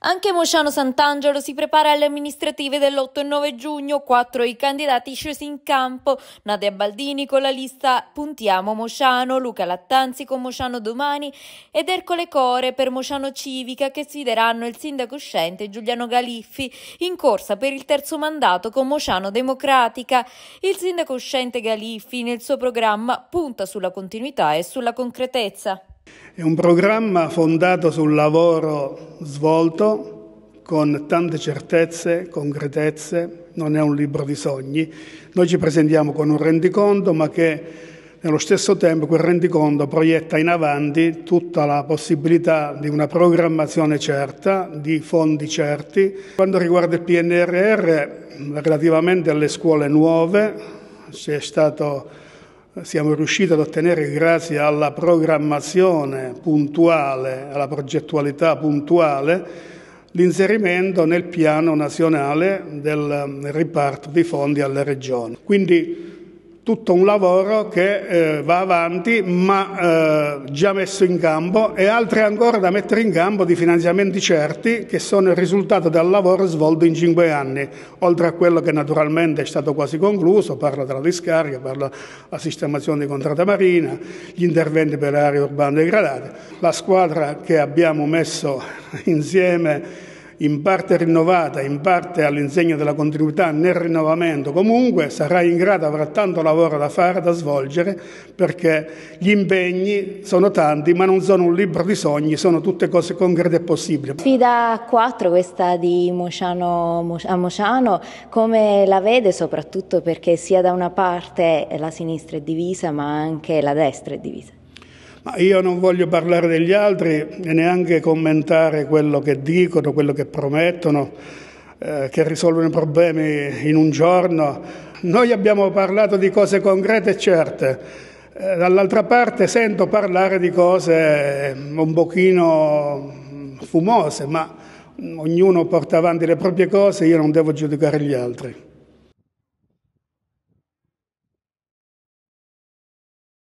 Anche Mosciano Sant'Angelo si prepara alle amministrative dell'8 e 9 giugno, quattro i candidati scesi in campo, Nadia Baldini con la lista Puntiamo Mosciano, Luca Lattanzi con Mosciano Domani ed Ercole Core per Mosciano Civica che sfideranno il sindaco uscente Giuliano Galiffi in corsa per il terzo mandato con Mosciano Democratica. Il sindaco uscente Galiffi nel suo programma punta sulla continuità e sulla concretezza. È un programma fondato sul lavoro svolto con tante certezze, concretezze, non è un libro di sogni. Noi ci presentiamo con un rendiconto, ma che nello stesso tempo quel rendiconto proietta in avanti tutta la possibilità di una programmazione certa, di fondi certi. Quando riguarda il PNRR, relativamente alle scuole nuove, c'è stato siamo riusciti ad ottenere grazie alla programmazione puntuale, alla progettualità puntuale, l'inserimento nel piano nazionale del riparto di fondi alle regioni. Quindi tutto un lavoro che eh, va avanti ma eh, già messo in campo e altri ancora da mettere in campo di finanziamenti certi che sono il risultato del lavoro svolto in cinque anni, oltre a quello che naturalmente è stato quasi concluso, parlo della discarica, parlo della sistemazione di contrata marina, gli interventi per le aree urbane degradate, la squadra che abbiamo messo insieme in parte rinnovata, in parte all'insegna della continuità nel rinnovamento, comunque sarà in grado, avrà tanto lavoro da fare, da svolgere, perché gli impegni sono tanti, ma non sono un libro di sogni, sono tutte cose concrete e possibili. Sfida 4 questa di Mociano a Mociano, come la vede soprattutto perché sia da una parte la sinistra è divisa, ma anche la destra è divisa? Ma io non voglio parlare degli altri e neanche commentare quello che dicono, quello che promettono, eh, che risolvono i problemi in un giorno. Noi abbiamo parlato di cose concrete e certe. Eh, dall'altra parte sento parlare di cose eh, un pochino fumose, ma ognuno porta avanti le proprie cose, io non devo giudicare gli altri.